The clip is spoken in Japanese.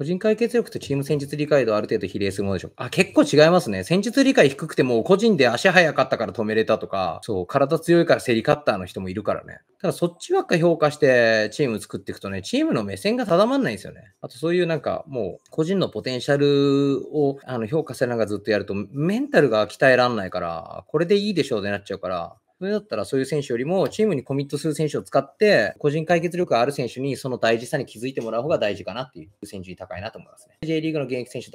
個人解決力とチーム戦術理解度ある程度比例するものでしょうあ、結構違いますね。戦術理解低くても、個人で足早かったから止めれたとか、そう、体強いから競りカッターの人もいるからね。ただそっちばっか評価してチーム作っていくとね、チームの目線が定まんないんですよね。あとそういうなんかもう個人のポテンシャルをあの評価るながらずっとやるとメンタルが鍛えらんないから、これでいいでしょうってなっちゃうから、それだったらそういう選手よりも、チームにコミットする選手を使って、個人解決力がある選手にその大事さに気づいてもらう方が大事かなっていう選手に高いなと思いますね。J リーグの現役選手